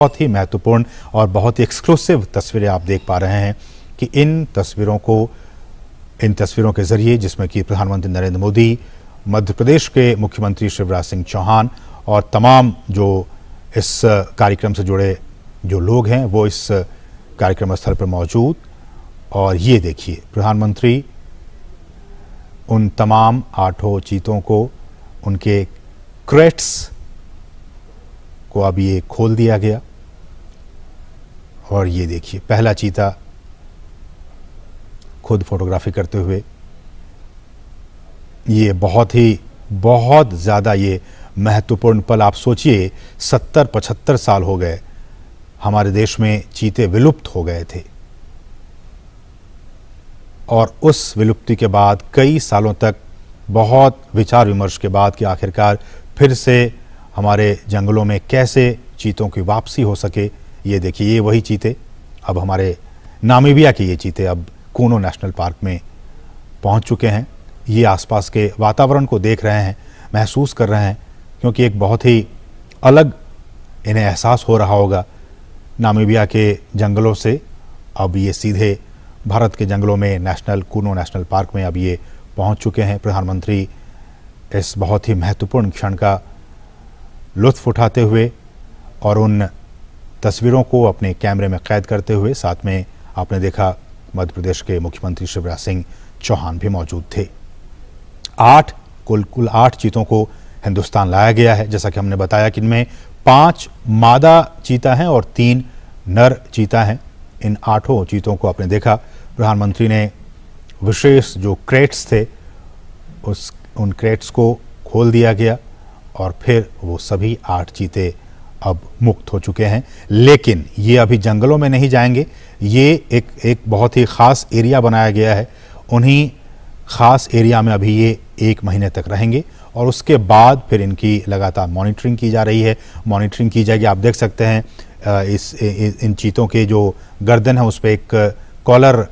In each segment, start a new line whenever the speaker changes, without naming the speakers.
बहुत ही महत्वपूर्ण और बहुत ही एक्सक्लूसिव तस्वीरें आप देख पा रहे हैं कि इन तस्वीरों को इन तस्वीरों के जरिए जिसमें कि प्रधानमंत्री नरेंद्र मोदी मध्य प्रदेश के मुख्यमंत्री शिवराज सिंह चौहान और तमाम जो इस कार्यक्रम से जुड़े जो लोग हैं वो इस कार्यक्रम स्थल पर मौजूद और ये देखिए प्रधानमंत्री उन तमाम आठों चीतों को उनके क्रेट्स को अब ये खोल दिया गया और ये देखिए पहला चीता खुद फोटोग्राफी करते हुए ये बहुत ही बहुत ज़्यादा ये महत्वपूर्ण पल आप सोचिए सत्तर पचहत्तर साल हो गए हमारे देश में चीते विलुप्त हो गए थे और उस विलुप्ति के बाद कई सालों तक बहुत विचार विमर्श के बाद कि आखिरकार फिर से हमारे जंगलों में कैसे चीतों की वापसी हो सके ये देखिए ये वही चीते अब हमारे नामीबिया के ये चीते अब कूनो नेशनल पार्क में पहुंच चुके हैं ये आसपास के वातावरण को देख रहे हैं महसूस कर रहे हैं क्योंकि एक बहुत ही अलग इन्हें एहसास हो रहा होगा नामीबिया के जंगलों से अब ये सीधे भारत के जंगलों में नेशनल कूनो नेशनल पार्क में अब ये पहुंच चुके हैं प्रधानमंत्री इस बहुत ही महत्वपूर्ण क्षण का लुत्फ़ उठाते हुए और उन तस्वीरों को अपने कैमरे में कैद करते हुए साथ में आपने देखा मध्य प्रदेश के मुख्यमंत्री शिवराज सिंह चौहान भी मौजूद थे आठ कुल कुल आठ चीतों को हिंदुस्तान लाया गया है जैसा कि हमने बताया कि इनमें पांच मादा चीता हैं और तीन नर चीता हैं इन आठों चीतों को आपने देखा प्रधानमंत्री ने विशेष जो क्रेट्स थे उस उन क्रेट्स को खोल दिया गया और फिर वो सभी आठ चीते अब मुक्त हो चुके हैं लेकिन ये अभी जंगलों में नहीं जाएंगे ये एक एक बहुत ही ख़ास एरिया बनाया गया है उन्हीं ख़ास एरिया में अभी ये एक महीने तक रहेंगे और उसके बाद फिर इनकी लगातार मॉनिटरिंग की जा रही है मॉनिटरिंग की जाएगी आप देख सकते हैं इस इन चीतों के जो गर्दन है उस पर एक कॉलर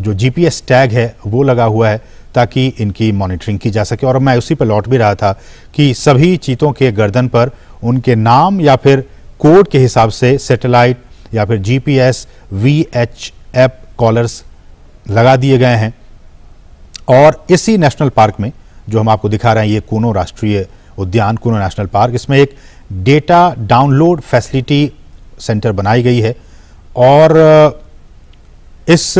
जो जीपीएस टैग है वो लगा हुआ है ताकि इनकी मॉनिटरिंग की जा सके और मैं उसी पर लौट भी रहा था कि सभी चीतों के गर्दन पर उनके नाम या फिर कोड के हिसाब से सेटेलाइट या फिर जीपीएस एच एप कॉलर्स लगा दिए गए हैं और इसी नेशनल पार्क में जो हम आपको दिखा रहे हैं ये कोनो राष्ट्रीय उद्यान कोनो नेशनल पार्क इसमें एक डेटा डाउनलोड फैसिलिटी सेंटर बनाई गई है और इस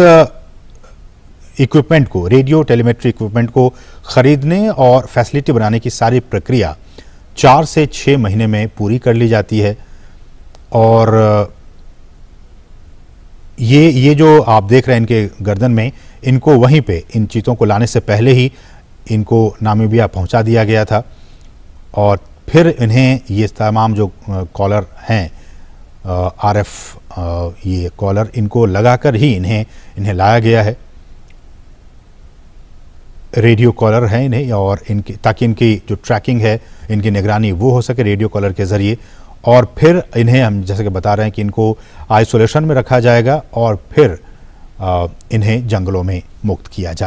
इक्विपमेंट को रेडियो टेलीमेट्री इक्विपमेंट को खरीदने और फैसिलिटी बनाने की सारी प्रक्रिया चार से छः महीने में पूरी कर ली जाती है और ये ये जो आप देख रहे हैं इनके गर्दन में इनको वहीं पे इन चीज़ों को लाने से पहले ही इनको नामीबिया पहुंचा दिया गया था और फिर इन्हें ये तमाम जो कॉलर हैं आर एफ ये कॉलर इनको लगाकर ही इन्हें इन्हें लाया गया है रेडियो कॉलर हैं इन्हें और इनकी ताकि इनकी जो ट्रैकिंग है इनकी निगरानी वो हो सके रेडियो कॉलर के ज़रिए और फिर इन्हें हम जैसे कि बता रहे हैं कि इनको आइसोलेशन में रखा जाएगा और फिर इन्हें जंगलों में मुक्त किया जाए